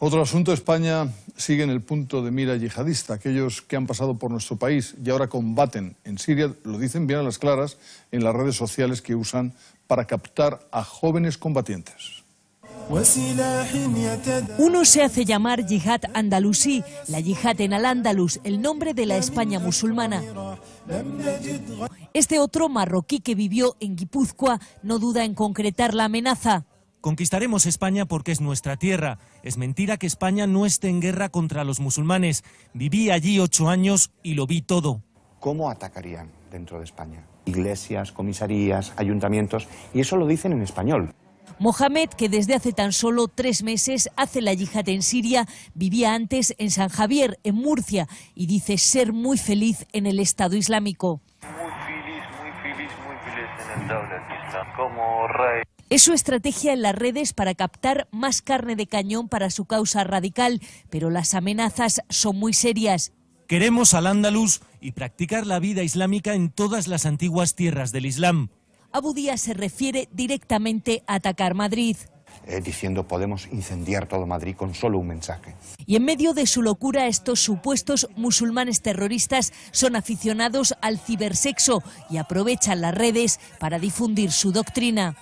Otro asunto, España sigue en el punto de mira yihadista. Aquellos que han pasado por nuestro país y ahora combaten en Siria lo dicen bien a las claras en las redes sociales que usan para captar a jóvenes combatientes. Uno se hace llamar Yihad Andalusí, la Yihad en al Andalus, el nombre de la España musulmana. Este otro marroquí que vivió en Guipúzcoa no duda en concretar la amenaza. Conquistaremos España porque es nuestra tierra. Es mentira que España no esté en guerra contra los musulmanes. Viví allí ocho años y lo vi todo. ¿Cómo atacarían dentro de España? Iglesias, comisarías, ayuntamientos. Y eso lo dicen en español. Mohamed, que desde hace tan solo tres meses hace la yihad en Siria, vivía antes en San Javier, en Murcia, y dice ser muy feliz en el Estado Islámico. Muy feliz, muy feliz, muy feliz en el Estado como rey. Es su estrategia en las redes para captar más carne de cañón para su causa radical, pero las amenazas son muy serias. Queremos al andaluz y practicar la vida islámica en todas las antiguas tierras del Islam. Abu Díaz se refiere directamente a atacar Madrid. Eh, diciendo podemos incendiar todo Madrid con solo un mensaje. Y en medio de su locura, estos supuestos musulmanes terroristas son aficionados al cibersexo y aprovechan las redes para difundir su doctrina.